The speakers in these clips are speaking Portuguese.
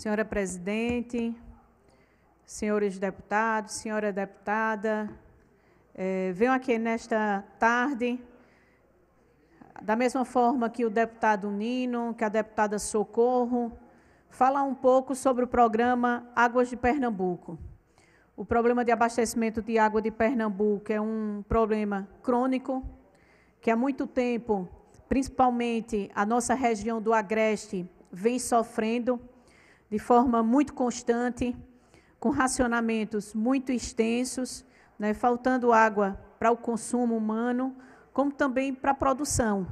Senhora presidente, senhores deputados, senhora deputada, eh, venho aqui nesta tarde, da mesma forma que o deputado Nino, que a deputada Socorro, falar um pouco sobre o programa Águas de Pernambuco. O problema de abastecimento de água de Pernambuco é um problema crônico, que há muito tempo, principalmente a nossa região do Agreste, vem sofrendo de forma muito constante, com racionamentos muito extensos, né, faltando água para o consumo humano, como também para a produção.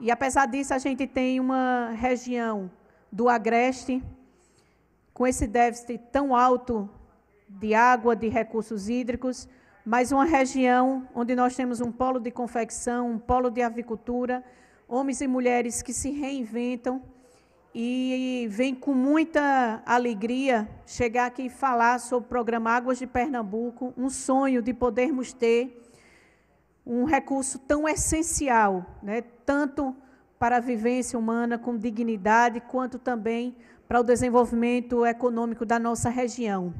E apesar disso, a gente tem uma região do Agreste com esse déficit tão alto de água, de recursos hídricos, mas uma região onde nós temos um polo de confecção, um polo de avicultura, homens e mulheres que se reinventam e vem com muita alegria chegar aqui e falar sobre o programa Águas de Pernambuco, um sonho de podermos ter um recurso tão essencial, né, tanto para a vivência humana com dignidade, quanto também para o desenvolvimento econômico da nossa região.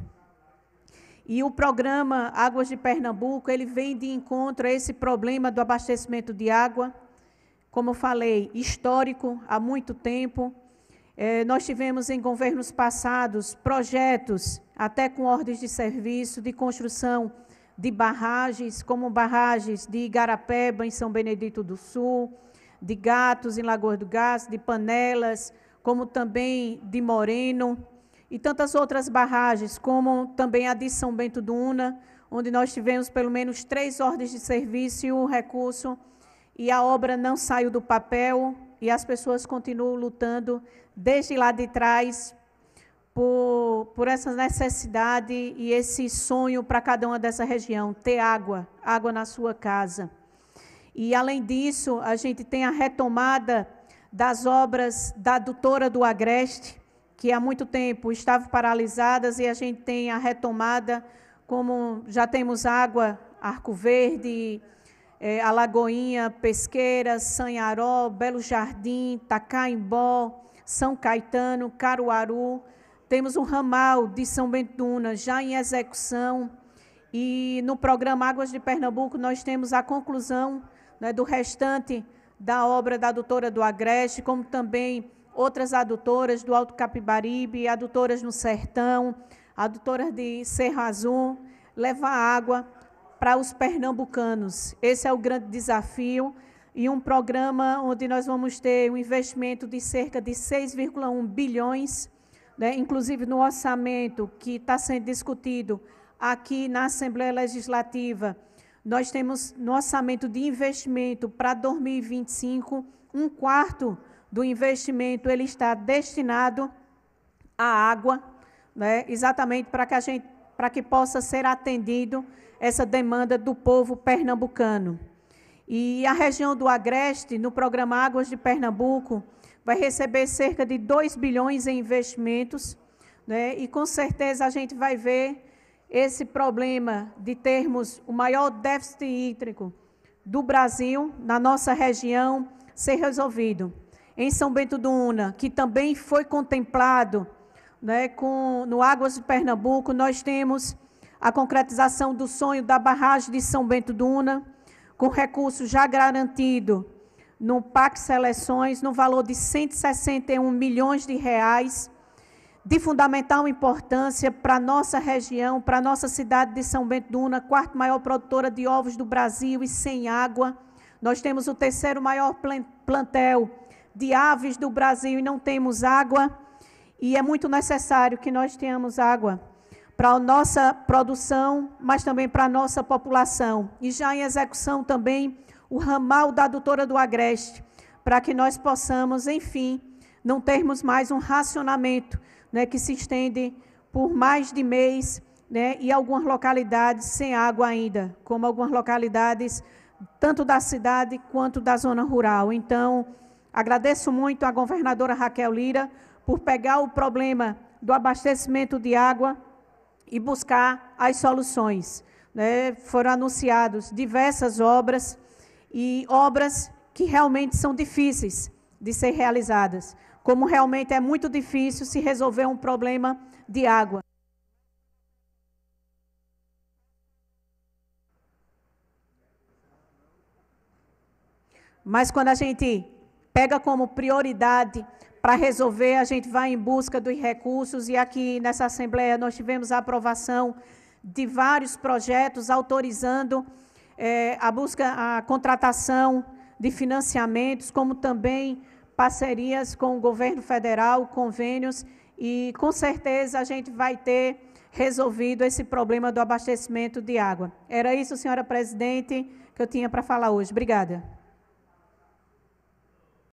E o programa Águas de Pernambuco, ele vem de encontro a esse problema do abastecimento de água, como eu falei, histórico há muito tempo, é, nós tivemos em governos passados projetos, até com ordens de serviço, de construção de barragens, como barragens de Igarapeba, em São Benedito do Sul, de Gatos, em Lagoa do Gás, de Panelas, como também de Moreno, e tantas outras barragens, como também a de São Bento do Una, onde nós tivemos pelo menos três ordens de serviço e um recurso, e a obra não saiu do papel, e as pessoas continuam lutando desde lá de trás por, por essa necessidade e esse sonho para cada uma dessa região, ter água, água na sua casa. E, além disso, a gente tem a retomada das obras da dutora do Agreste, que há muito tempo estavam paralisadas, e a gente tem a retomada, como já temos água, Arco Verde, é, Alagoinha, Pesqueira, Sanharó, Belo Jardim, Tacaimbó, São Caetano, Caruaru. Temos um ramal de São Bentuna já em execução. E no programa Águas de Pernambuco nós temos a conclusão né, do restante da obra da adutora do Agreste, como também outras adutoras do Alto Capibaribe, adutoras no Sertão, adutoras de Serra Azul, leva água para os pernambucanos. Esse é o grande desafio e um programa onde nós vamos ter um investimento de cerca de 6,1 bilhões, né, inclusive no orçamento que está sendo discutido aqui na Assembleia Legislativa. Nós temos no orçamento de investimento para 2025, um quarto do investimento ele está destinado à água, né, exatamente para que a gente para que possa ser atendido essa demanda do povo pernambucano. E a região do Agreste, no programa Águas de Pernambuco, vai receber cerca de 2 bilhões em investimentos, né? e com certeza a gente vai ver esse problema de termos o maior déficit hídrico do Brasil, na nossa região, ser resolvido. Em São Bento do Una, que também foi contemplado né, com, no Águas de Pernambuco, nós temos a concretização do sonho da barragem de São Bento do Una, com recurso já garantido no PAC Seleções, no valor de 161 milhões de reais, de fundamental importância para a nossa região, para a nossa cidade de São Bento do Una, quarta maior produtora de ovos do Brasil e sem água. Nós temos o terceiro maior plantel de aves do Brasil e não temos água. E é muito necessário que nós tenhamos água para a nossa produção, mas também para a nossa população. E já em execução também o ramal da Doutora do Agreste, para que nós possamos, enfim, não termos mais um racionamento né, que se estende por mais de mês né, e algumas localidades sem água ainda, como algumas localidades tanto da cidade quanto da zona rural. Então, agradeço muito à governadora Raquel Lira por pegar o problema do abastecimento de água e buscar as soluções. Né? Foram anunciadas diversas obras e obras que realmente são difíceis de ser realizadas, como realmente é muito difícil se resolver um problema de água. Mas quando a gente pega como prioridade para resolver, a gente vai em busca dos recursos e aqui nessa Assembleia nós tivemos a aprovação de vários projetos autorizando eh, a busca, a contratação de financiamentos, como também parcerias com o governo federal, convênios, e com certeza a gente vai ter resolvido esse problema do abastecimento de água. Era isso, senhora presidente, que eu tinha para falar hoje. Obrigada.